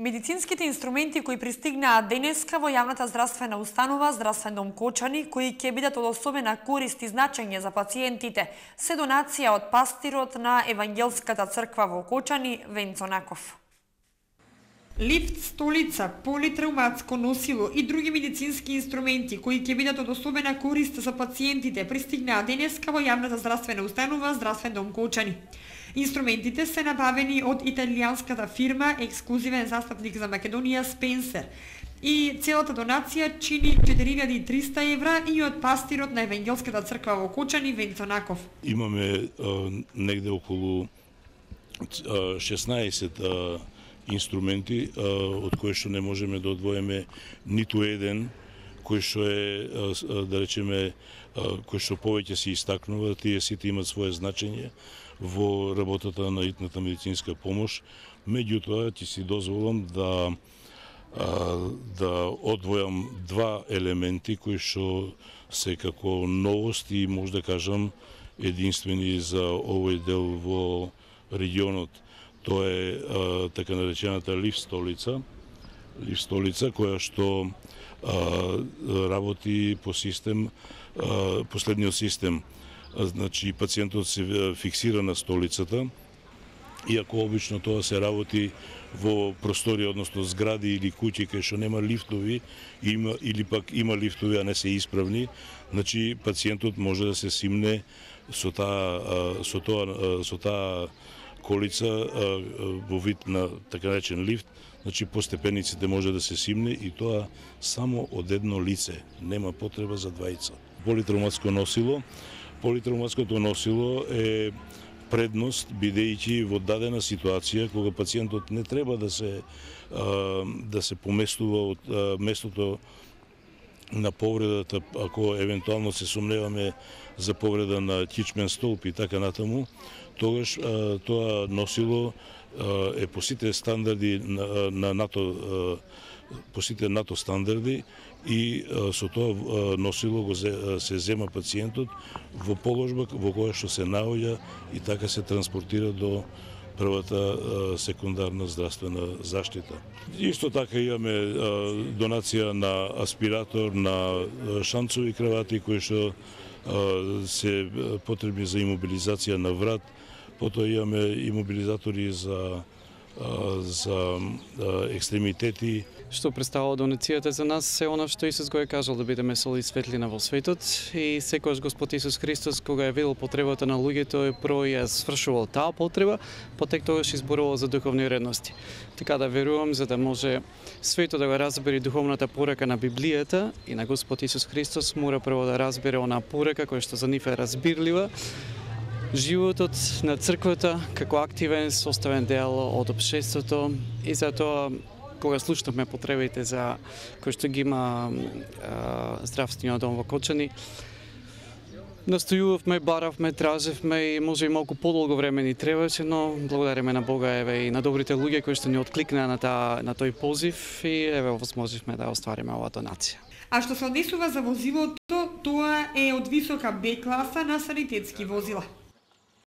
Медицинските инструменти кои пристигнаа денеска во јавната здравствена установа Здравствен дом Кочани, кои ќе бидат од особена корист и значење за пациентите, се донација од пастирот на Евангелската црква во Кочани Венцо Наков. Лифт, столица, политравматско носило и други медицински инструменти кои ќе бидат од особена корист за пациентите пристигнаа денеска во јавната здравствена установа Здравствен дом Кочани. Инструментите се набавени од италијанската фирма ексклузивен застапник за Македонија Спенсер и целата донација чини 4300 евра и од пастирот на Евангелската црква во Кочани Венцонаков. Имаме а, негде околу а, 16 а, инструменти а, од кои што не можеме да одвоеме ниту еден кој што е, да речеме, кој што повеќе се истакнува, тие сите имат свое значење во работата на итната медицинска помош. Меѓутоа, ти си дозволам да да одвојам два елементи кои што се како новост и може да кажам единствени за овој дел во регионот. Тоа е така наречената лифт столица, или столица која што а, работи по систем, а, последниот систем. значи, пациентот се фиксира на столицата, иако обично тоа се работи во простори, односно згради или куќи кај што нема лифтови има, или пак има лифтови, а не се исправни, значи пациентот може да се симне со таа со тоа со таа колица во вид на така наречен лифт, значи по степениците може да се симне и тоа само од едно лице, нема потреба за двајца. Политравматско носило, политравматското носило е предност бидејќи во дадена ситуација кога пациентот не треба да се да се поместува од местото на повредата, ако евентуално се сумневаме за повреда на кичмен столб и така натаму, тогаш а, тоа носило а, е по сите стандарди на, на НАТО а, по сите НАТО стандарди и а, со тоа а, носило го се зема пациентот во положба во која што се наоѓа и така се транспортира до првата секундарна здравствена заштита. Исто така имаме донација на аспиратор, на шанцови кревати кои што се потребни за имобилизација на врат, потоа имаме имобилизатори за за екстремитети. Што представува донацијата за нас се она што Исус го е кажал да бидеме сол и светлина во светот и секогаш Господ Исус Христос кога е видел потребата на луѓето е прво ја свршувал таа потреба, потек тогаш изборувал за духовни редности. Така да верувам за да може светот да го разбере духовната порака на Библијата и на Господ Исус Христос мора прво да разбере она порака која што за нив е разбирлива животот на црквата како активен составен дел од општеството и затоа кога слушнавме потребите за кои што ги има здравствениот дом во Кочани, Настојувавме, баравме, тражевме и може и малку подолго време ни требаше, но благодариме на Бога еве и на добрите луѓе кои што ни откликнаа на, та, на тој позив и еве возможевме да оствариме оваа донација. А што се однесува за возилото, тоа е од висока Б класа на санитетски возила.